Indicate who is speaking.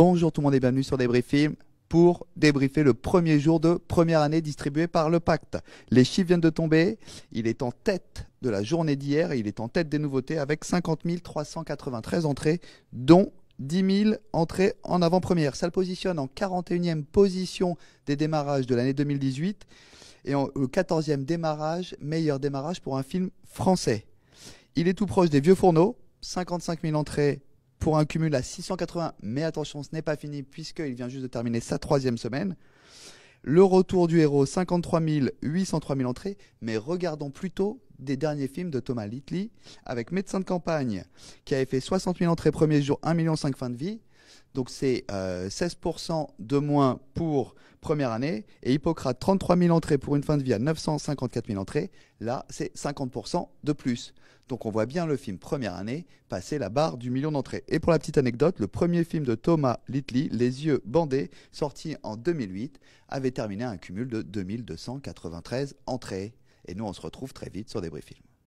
Speaker 1: Bonjour tout le monde et bienvenue sur Débrief pour débriefer le premier jour de première année distribué par le pacte. Les chiffres viennent de tomber, il est en tête de la journée d'hier, il est en tête des nouveautés avec 50 393 entrées, dont 10 000 entrées en avant-première. Ça le positionne en 41e position des démarrages de l'année 2018 et en 14e euh, démarrage, meilleur démarrage pour un film français. Il est tout proche des vieux fourneaux, 55 000 entrées pour un cumul à 680. Mais attention, ce n'est pas fini puisqu'il vient juste de terminer sa troisième semaine. Le retour du héros, 53 000, 803 000 entrées. Mais regardons plutôt des derniers films de Thomas Littley avec Médecin de campagne qui avait fait 60 000 entrées premier jour, 1 million 5 fin de vie. Donc c'est 16% euh, de moins pour première année. Et Hippocrate, 33 000 entrées pour une fin de vie à 954 000 entrées. Là, c'est 50% de plus. Donc on voit bien le film première année passer la barre du million d'entrées. Et pour la petite anecdote, le premier film de Thomas Littley, Les yeux bandés, sorti en 2008, avait terminé un cumul de 2293 entrées. Et nous, on se retrouve très vite sur Débris Films.